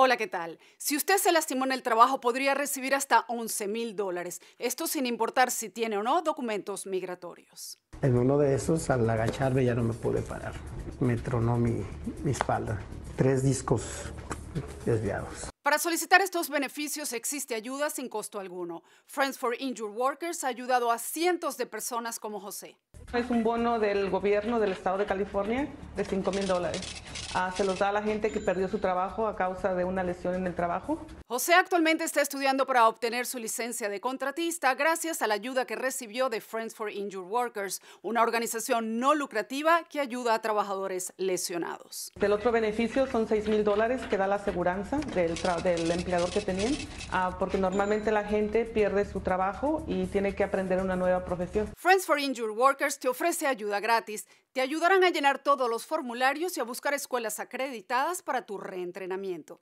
Hola, ¿qué tal? Si usted se lastimó en el trabajo, podría recibir hasta 11 mil dólares. Esto sin importar si tiene o no documentos migratorios. En uno de esos, al agacharme, ya no me pude parar. Me tronó mi, mi espalda. Tres discos desviados. Para solicitar estos beneficios existe ayuda sin costo alguno. Friends for Injured Workers ha ayudado a cientos de personas como José. Es un bono del gobierno del estado de California de 5 mil dólares. Ah, se los da a la gente que perdió su trabajo a causa de una lesión en el trabajo. José actualmente está estudiando para obtener su licencia de contratista gracias a la ayuda que recibió de Friends for Injured Workers, una organización no lucrativa que ayuda a trabajadores lesionados. El otro beneficio son 6 mil dólares que da la aseguranza del, del empleador que tenían, ah, porque normalmente la gente pierde su trabajo y tiene que aprender una nueva profesión. Friends for Injured Workers te ofrece ayuda gratis. Te ayudarán a llenar todos los formularios y a buscar escuelas las acreditadas para tu reentrenamiento.